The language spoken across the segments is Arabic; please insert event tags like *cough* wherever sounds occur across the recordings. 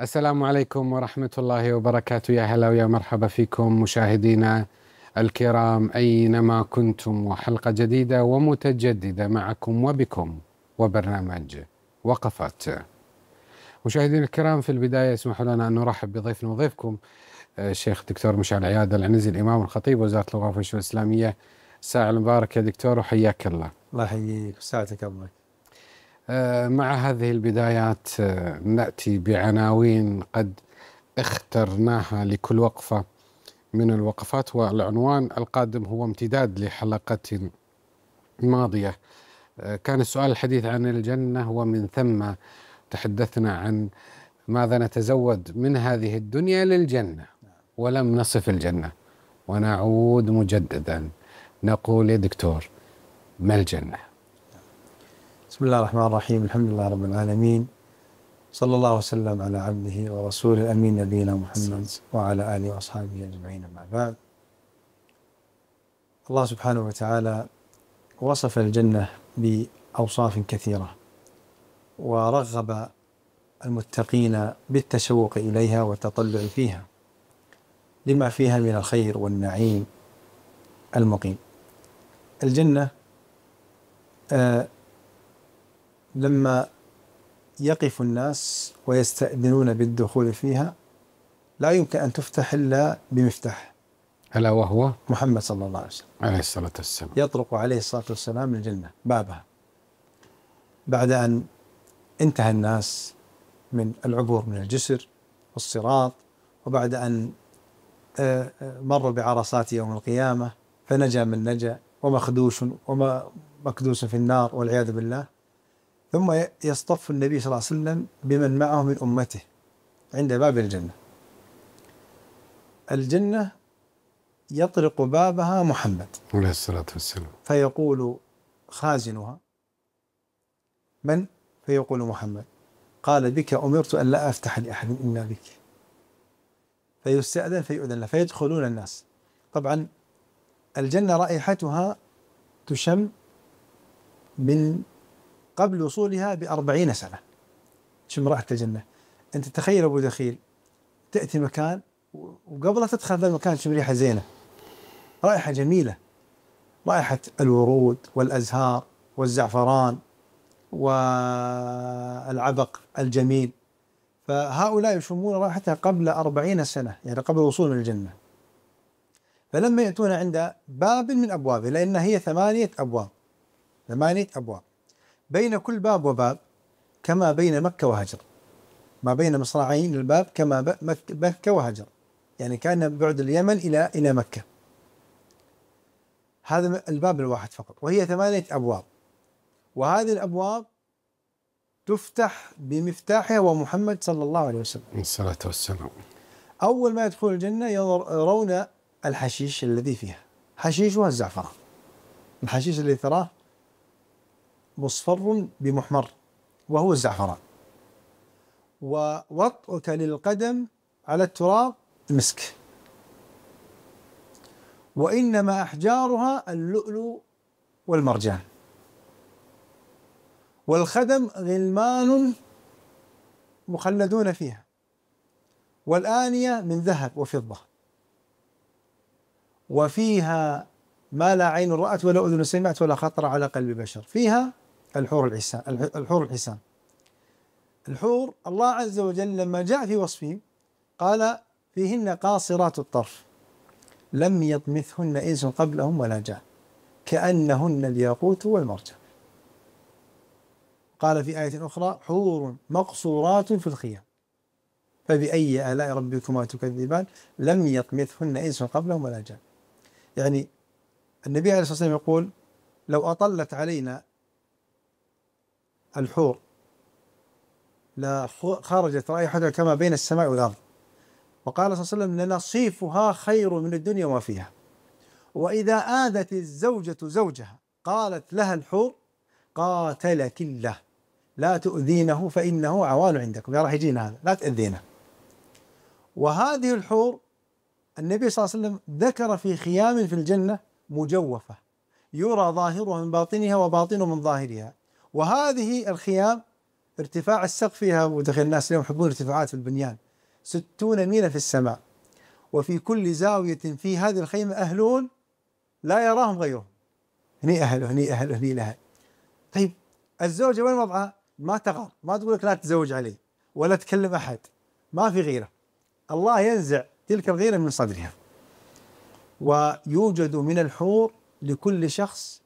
السلام عليكم ورحمة الله وبركاته يا هلا ويا مرحبا فيكم مشاهدينا الكرام أينما كنتم وحلقة جديدة ومتجددة معكم وبكم وبرنامج وقفات مشاهدينا الكرام في البداية اسمحوا لنا أن نرحب بضيفنا وضيفكم آه، الشيخ الدكتور مشعل عياد العنزي الإمام الخطيب وزارة اللغة والشؤون الإسلامية الساعة المباركة يا دكتور وحياك الله الله يحييك وساعتك الله آه، مع هذه البدايات آه، ناتي بعناوين قد اخترناها لكل وقفه من الوقفات والعنوان القادم هو امتداد لحلقه ماضيه آه، كان السؤال الحديث عن الجنه ومن ثم تحدثنا عن ماذا نتزود من هذه الدنيا للجنه ولم نصف الجنه ونعود مجددا نقول يا دكتور ما الجنه بسم الله الرحمن الرحيم الحمد لله رب العالمين صلى الله وسلم على عبده ورسوله الأمين نبينا محمد وعلى آله وأصحابه أجمعين أما بعد الله سبحانه وتعالى وصف الجنة بأوصاف كثيرة ورغب المتقين بالتشوق إليها والتطلع فيها لما فيها من الخير والنعيم المقيم الجنة آه لما يقف الناس ويستأذنون بالدخول فيها لا يمكن أن تفتح إلا بمفتاح ألا وهو محمد صلى الله عليه وسلم عليه الصلاة والسلام يطرق عليه الصلاة والسلام الجنة بابها بعد أن انتهى الناس من العبور من الجسر والصراط وبعد أن آه، آه، مروا بعرصات يوم القيامة فنجا من نجا ومخدوش ومكدوس في النار والعياذ بالله ثم يصطف النبي صلى الله عليه وسلم بمن معه من أمته عند باب الجنة الجنة يطرق بابها محمد عليه الصلاة والسلام فيقول خازنها من؟ فيقول محمد قال بك أمرت أن لا أفتح لأحد إلا بك فيستأذن فيؤذن له فيدخلون الناس طبعا الجنة رائحتها تشم من قبل وصولها بأربعين سنة شو امرأة الجنة أنت تخيل أبو دخيل تأتي مكان وقبل لا تدخل هذا المكان تشم ريحة زينة رائحة جميلة رائحة الورود والأزهار والزعفران والعبق الجميل فهؤلاء يشمون راحتها قبل أربعين سنة يعني قبل وصول من الجنة فلما يأتون عند باب من أبوابه لأن هي ثمانية أبواب ثمانية أبواب بين كل باب وباب كما بين مكة وهجر ما بين مصراعين الباب كما مكة وهجر يعني كان بعد اليمن إلى إلى مكة هذا الباب الواحد فقط وهي ثمانية أبواب وهذه الأبواب تفتح بمفتاحها ومحمد صلى الله عليه وسلم الصلاة والسلام أول ما يدخل الجنة يرون الحشيش الذي فيها حشيشها الزعفران الحشيش الذي تراه مصفر بمحمر وهو الزعفران ووطئك للقدم على التراب المسك وإنما أحجارها اللؤلؤ والمرجان والخدم غلمان مخلدون فيها والآنية من ذهب وفضة وفيها ما لا عين رأت ولا أذن سمعت ولا خطر على قلب بشر فيها الحور الحسان الحور الحسان الحور الله عز وجل لما جاء في وصفه قال فيهن قاصرات الطرف لم يطمثهن إنس قبلهم ولا جان كأنهن الياقوت والمرجان قال في آية أخرى حور مقصورات في الخيام فبأي آلاء ربكما تكذبان لم يطمثهن إنس قبلهم ولا جان يعني النبي عليه الصلاة والسلام يقول لو أطلت علينا الحور خرجت رائحتها كما بين السماء والأرض وقال صلى الله عليه وسلم لنصيفها خير من الدنيا وما فيها وإذا آذت الزوجة زوجها قالت لها الحور قاتلك الله لا تؤذينه فإنه عوان عندكم يا راح يجينا هذا لا تؤذينه وهذه الحور النبي صلى الله عليه وسلم ذكر في خيام في الجنة مجوفة يرى ظاهرها من باطنها وباطنه من ظاهرها وهذه الخيام ارتفاع السقف فيها ودخل الناس اليوم يحبون ارتفاعات في البنيان 60 ميلا في السماء وفي كل زاوية في هذه الخيمة أهلون لا يراهم غيرهم هني أهل هني أهل هني لها طيب الزوجة وين وضعها؟ ما تغار ما تقول لك لا تتزوج علي ولا تكلم أحد ما في غيرة الله ينزع تلك الغيرة من صدرها ويوجد من الحور لكل شخص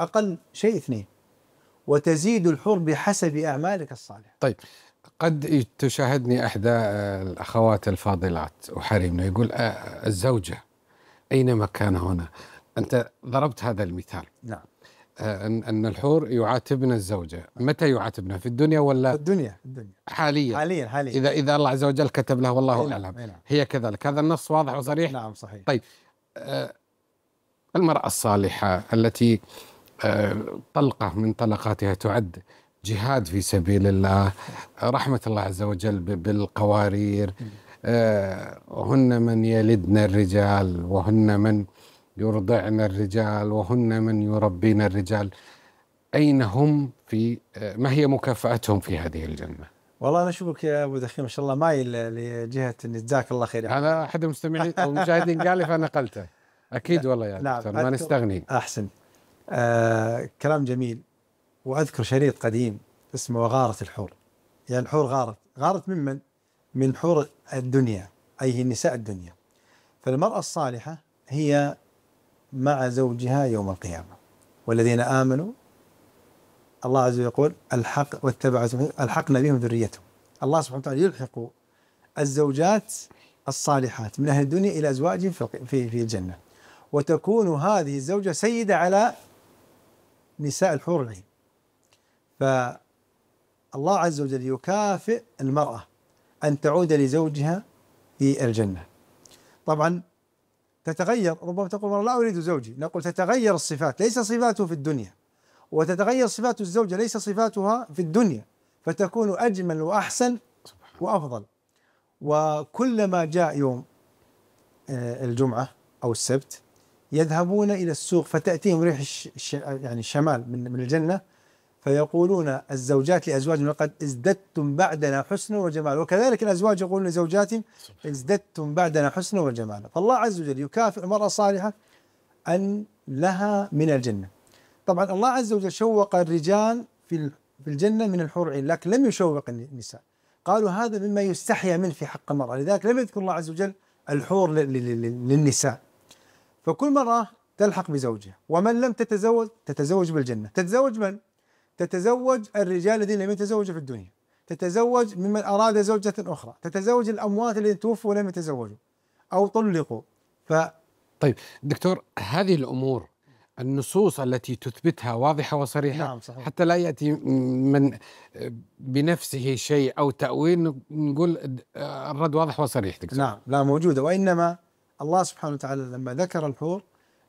أقل شيء اثنين وتزيد الحور بحسب أعمالك الصالحة طيب قد تشاهدني إحدى الأخوات الفاضلات أحرمنا يقول الزوجة أينما كان هنا أنت ضربت هذا المثال نعم أن الحور يعاتبنا الزوجة متى يعاتبنا في الدنيا ولا في الدنيا, في الدنيا حاليا حاليا حاليا إذا إذا الله عز وجل كتب له والله إيه نعم، أعلم إيه نعم. هي كذلك هذا النص واضح وصريح نعم صحيح طيب المرأة الصالحة التي آه، طلقة من طلقاتها تعد جهاد في سبيل الله رحمة الله عز وجل بالقوارير آه، هن من يلدن الرجال وهن من يرضعن الرجال وهن من يربين الرجال أين هم في آه، ما هي مكافأتهم في هذه الجنة والله انا اشوفك يا ابو دخيل ما شاء الله مايل لجهه ان جزاك الله خير انا احد المستمعين او المشاهدين قال لي فنقلته اكيد *laughs* نعم. والله يا يعني نعم ما نستغني احسن آه كلام جميل واذكر شريط قديم اسمه غارت الحور يعني الحور غارت غارت ممن؟ من حور الدنيا اي نساء الدنيا فالمراه الصالحه هي مع زوجها يوم القيامه والذين امنوا الله عز وجل يقول الحق واتبعوا الحقنا بهم ذريتهم الله سبحانه وتعالى يلحق الزوجات الصالحات من اهل الدنيا الى ازواجهم في في الجنه وتكون هذه الزوجه سيده على نساء الحور العين فالله عز وجل يكافئ المرأة أن تعود لزوجها في الجنة طبعا تتغير ربما تقول لا أريد زوجي نقول تتغير الصفات ليس صفاته في الدنيا وتتغير صفات الزوجة ليس صفاتها في الدنيا فتكون أجمل وأحسن وأفضل وكلما جاء يوم آه، الجمعة أو السبت يذهبون إلى السوق فتأتيهم ريح يعني الشمال من من الجنة فيقولون الزوجات لأزواجهم لقد ازددتم بعدنا حسنا وجمالا وكذلك الأزواج يقولون لزوجاتهم ازددتم بعدنا حسنا وجمالا فالله عز وجل يكافئ المرأة الصالحة أن لها من الجنة طبعا الله عز وجل شوق الرجال في في الجنة من الحور العين لكن لم يشوق النساء قالوا هذا مما يستحيا منه في حق المرأة لذلك لم يذكر الله عز وجل الحور للنساء فكل مرة تلحق بزوجها ومن لم تتزوج تتزوج بالجنة تتزوج من؟ تتزوج الرجال الذين لم يتزوجوا في الدنيا تتزوج ممن أراد زوجة أخرى تتزوج الأموات الذين توفوا ولم يتزوجوا أو طلقوا ف طيب دكتور هذه الأمور النصوص التي تثبتها واضحة وصريحة نعم صحيح. حتى لا يأتي من بنفسه شيء أو تأويل نقول الرد واضح وصريح دكتور نعم لا موجودة وإنما الله سبحانه وتعالى لما ذكر الحور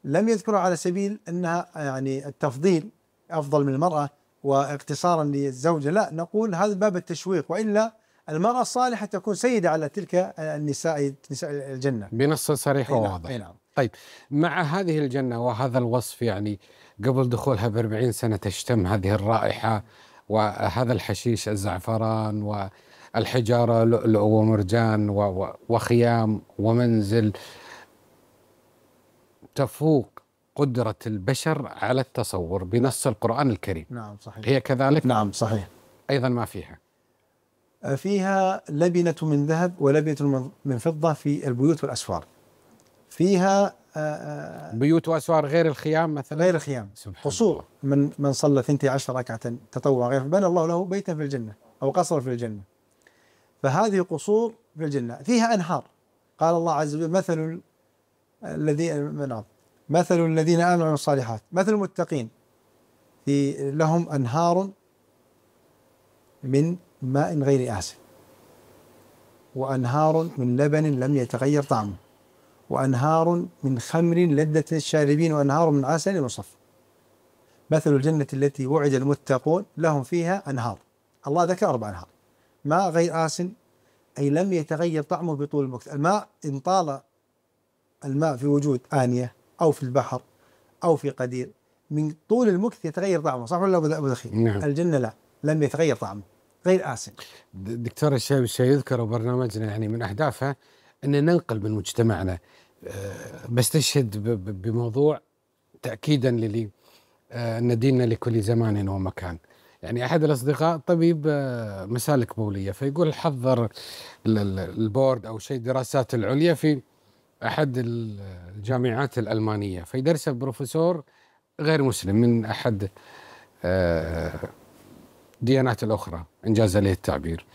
لم يذكره على سبيل انها يعني التفضيل افضل من المراه واقتصارا للزوجه لا نقول هذا باب التشويق والا المراه الصالحه تكون سيده على تلك النساء نساء الجنه بنص صريح نعم، وواضح اي نعم طيب مع هذه الجنه وهذا الوصف يعني قبل دخولها ب 40 سنه تشتم هذه الرائحه وهذا الحشيش الزعفران والحجاره لؤلؤ ومرجان وخيام ومنزل تفوق قدرة البشر على التصور بنص القرآن الكريم نعم صحيح هي كذلك نعم صحيح أيضا ما فيها أه، فيها لبنة من ذهب ولبنة من فضة في البيوت والأسوار فيها أه، أه، بيوت وأسوار غير الخيام مثلا غير الخيام قصور من من صلى عشر ركعة تطوع غير بنى الله له بيتا في الجنة أو قصرا في الجنة فهذه قصور في الجنة فيها أنهار قال الله عز وجل مثل الذي نعم مثل الذين امنوا وعملوا الصالحات مثل المتقين في لهم انهار من ماء غير آسن وأنهار من لبن لم يتغير طعمه وأنهار من خمر لذة الشاربين وأنهار من عسل مصفى مثل الجنة التي وعد المتقون لهم فيها أنهار الله ذكر أربع أنهار ماء غير آسن أي لم يتغير طعمه بطول الوقت الماء إن طال الماء في وجود آنية أو في البحر أو في قدير من طول المكث يتغير طعمه صح ولا ابو دخيل؟ نعم. الجنه لا لم يتغير طعمه غير آسن دكتور الشيب الشيء يذكر برنامجنا يعني من أهدافه أن ننقل من مجتمعنا آه، بستشهد بموضوع تأكيدا للي آه، أن ديننا لكل زمان ومكان يعني أحد الأصدقاء طبيب آه، مسالك بولية فيقول حضر البورد أو شيء دراسات العليا في احد الجامعات الالمانيه فيدرسه بروفيسور غير مسلم من احد الديانات آه، الاخرى ان جاز لي التعبير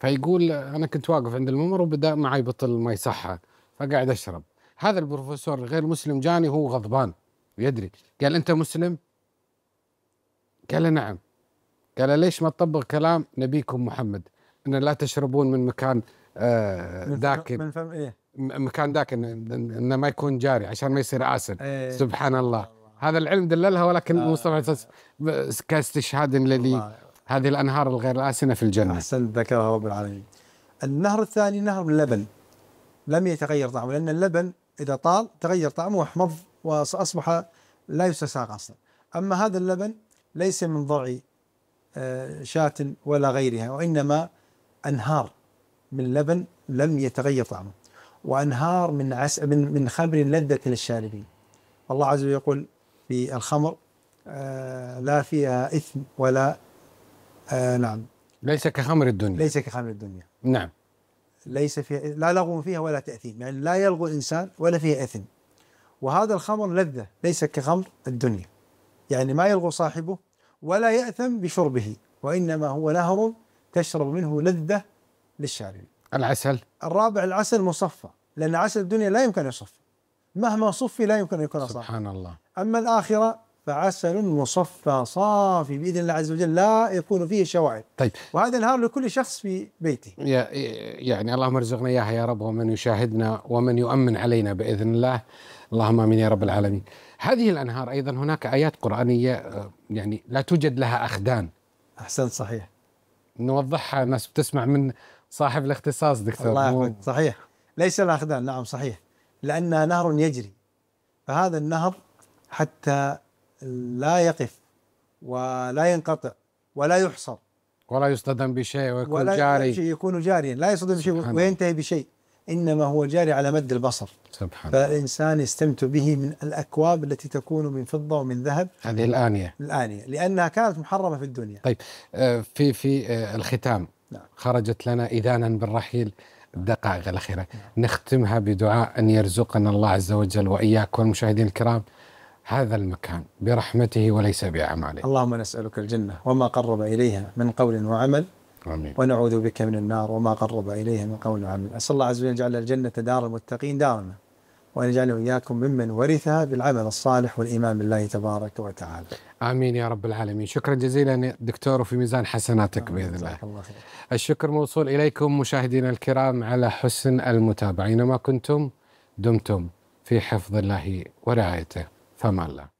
فيقول انا كنت واقف عند الممر وبدا معي بطل ماي صحه فقاعد اشرب هذا البروفيسور غير مسلم جاني هو غضبان ويدري قال انت مسلم قال له نعم قال ليش ما تطبق كلام نبيكم محمد ان لا تشربون من مكان آه، داكن من فم ايه مكان ذاك انه ما يكون جاري عشان ما يصير اسد أيه سبحان الله. الله هذا العلم دللها ولكن آه مصطفى آه كاستشهاد للي هذه الانهار الغير الاسنه في الجنه احسن ذكرها رب العالمين النهر الثاني نهر اللبن لم يتغير طعمه لان اللبن اذا طال تغير طعمه واحمض واصبح لا يستساق اصلا اما هذا اللبن ليس من ضرع آه، شاة ولا غيرها وانما انهار من لبن لم يتغير طعمه وأنهار من عس من, من خمر لذة للشاربين والله عز وجل يقول في الخمر آه، لا فيها إثم ولا آه، نعم ليس كخمر الدنيا ليس كخمر الدنيا نعم ليس فيها لا لغو فيها ولا تأثيم يعني لا يلغو الإنسان ولا فيها إثم وهذا الخمر لذة ليس كخمر الدنيا يعني ما يلغو صاحبه ولا يأثم بشربه وإنما هو نهر تشرب منه لذة للشاربين العسل الرابع العسل مصفى لأن عسل الدنيا لا يمكن أن يصفى مهما صفي لا يمكن أن يكون صافي سبحان الله أما الآخرة فعسل مصفى صافي باذن الله عز وجل لا يكون فيه شوائب. طيب وهذا نهار لكل شخص في بيته. يعني اللهم ارزقنا اياها يا رب ومن يشاهدنا ومن يؤمن علينا باذن الله. اللهم امين يا رب العالمين. هذه الانهار ايضا هناك ايات قرانيه يعني لا توجد لها اخدان. احسنت صحيح. نوضحها الناس بتسمع من صاحب الاختصاص دكتور الله يحفظك صحيح ليس الاخذان نعم صحيح لأنها نهر يجري فهذا النهر حتى لا يقف ولا ينقطع ولا يحصر ولا يصطدم بشيء ويكون ولا جاري يكون جاريا لا يصطدم بشيء وينتهي بشيء انما هو جاري على مد البصر سبحان فالانسان يستمتع به من الاكواب التي تكون من فضه ومن ذهب هذه الانيه الانيه لانها كانت محرمه في الدنيا طيب آه، في في آه، الختام نعم. خرجت لنا إذانا بالرحيل نعم. الدقائق الأخيرة نعم. نختمها بدعاء أن يرزقنا الله عز وجل وإياك والمشاهدين الكرام هذا المكان برحمته وليس بأعماله اللهم نسألك الجنة وما قرب إليها من قول وعمل آمين. ونعوذ بك من النار وما قرب إليها من قول وعمل أسأل الله عز وجل أن يجعل الجنة دار المتقين دارنا وأن يجعلني وإياكم ممن ورثها بالعمل الصالح والإيمان بالله تبارك وتعالى آمين يا رب العالمين شكرا جزيلا دكتور في ميزان حسناتك بإذن الله. خير. الشكر موصول إليكم مشاهدينا الكرام على حسن المتابعة أينما كنتم دمتم في حفظ الله ورعايته فما الله